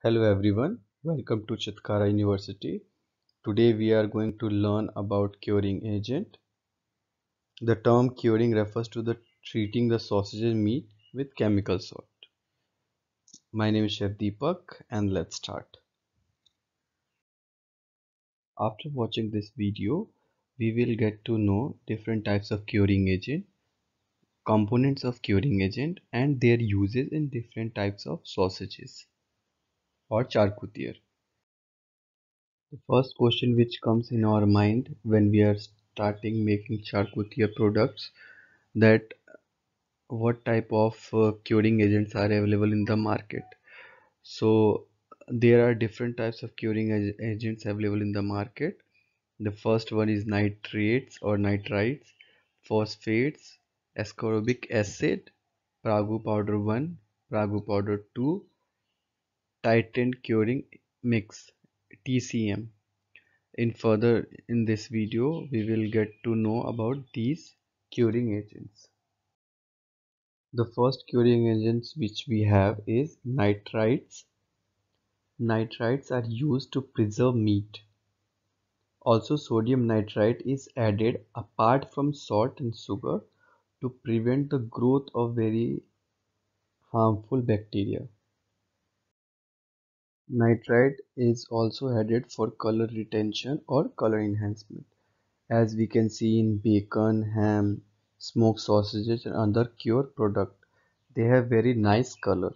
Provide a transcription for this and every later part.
Hello everyone, welcome to Chitkara University. Today we are going to learn about curing agent. The term curing refers to the treating the sausage meat with chemical salt. My name is Chef Deepak and let's start. After watching this video, we will get to know different types of curing agent, components of curing agent and their uses in different types of sausages or charcutier. The first question which comes in our mind when we are starting making charcutier products that what type of uh, curing agents are available in the market. So there are different types of curing ag agents available in the market. The first one is nitrates or nitrites, phosphates, ascorbic acid, Pragu powder 1, Pragu powder 2 titan curing mix TCM in further in this video we will get to know about these curing agents the first curing agents which we have is nitrites nitrites are used to preserve meat also sodium nitrite is added apart from salt and sugar to prevent the growth of very harmful bacteria Nitrite is also added for color retention or color enhancement as we can see in bacon, ham, smoked sausages and other cured product. They have very nice color.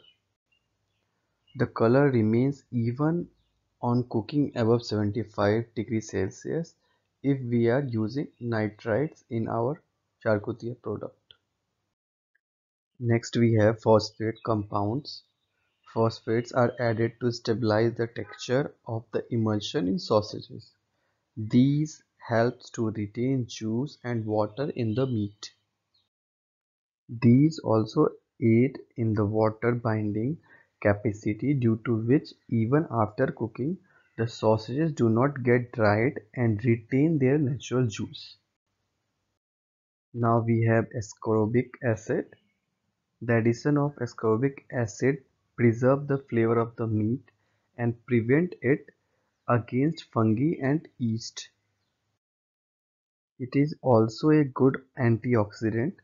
The color remains even on cooking above 75 degrees Celsius if we are using nitrites in our charcuterie product. Next we have phosphate compounds Phosphates are added to stabilize the texture of the emulsion in sausages. These helps to retain juice and water in the meat. These also aid in the water binding capacity due to which even after cooking the sausages do not get dried and retain their natural juice. Now we have ascorbic acid. The addition of ascorbic acid preserve the flavor of the meat and prevent it against fungi and yeast. It is also a good antioxidant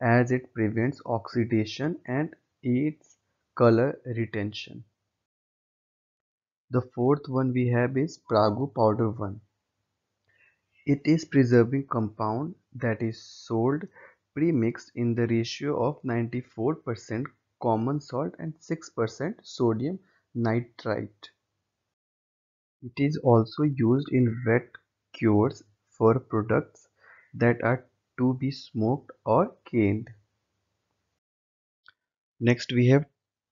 as it prevents oxidation and aids color retention. The fourth one we have is Pragu powder 1. It is preserving compound that is sold pre-mixed in the ratio of 94% common salt and 6% sodium nitrite. It is also used in red cures for products that are to be smoked or canned. Next we have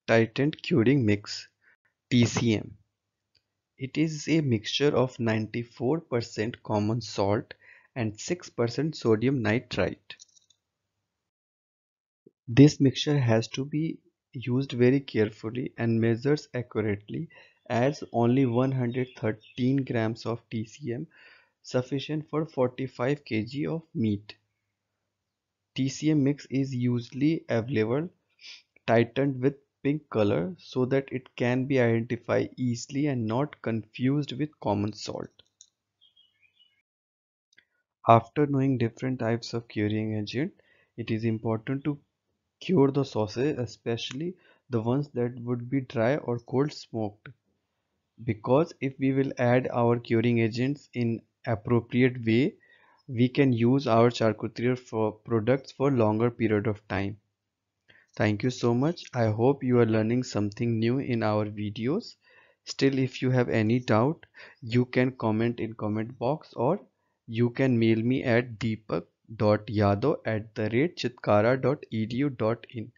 tightened curing mix TCM. It is a mixture of 94% common salt and 6% sodium nitrite. This mixture has to be used very carefully and measures accurately as only 113 grams of TCM sufficient for 45 kg of meat. TCM mix is usually available tightened with pink color so that it can be identified easily and not confused with common salt. After knowing different types of curing agent, it is important to Cure the sausage especially the ones that would be dry or cold smoked. Because if we will add our curing agents in appropriate way, we can use our charcuterie for products for longer period of time. Thank you so much. I hope you are learning something new in our videos. Still, if you have any doubt, you can comment in comment box or you can mail me at deepak dot yadav at the rate chitkara.edu.in.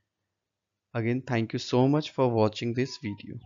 again thank you so much for watching this video